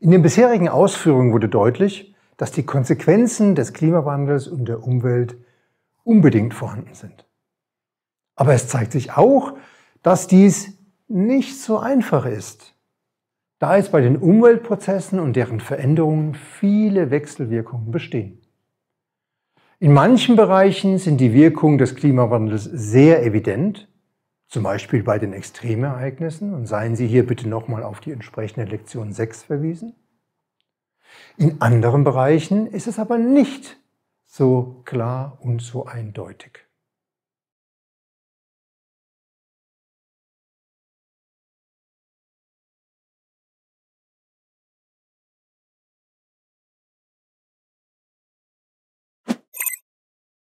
In den bisherigen Ausführungen wurde deutlich, dass die Konsequenzen des Klimawandels und der Umwelt unbedingt vorhanden sind. Aber es zeigt sich auch, dass dies nicht so einfach ist, da es bei den Umweltprozessen und deren Veränderungen viele Wechselwirkungen bestehen. In manchen Bereichen sind die Wirkungen des Klimawandels sehr evident zum Beispiel bei den Extremereignissen, und seien Sie hier bitte nochmal auf die entsprechende Lektion 6 verwiesen. In anderen Bereichen ist es aber nicht so klar und so eindeutig.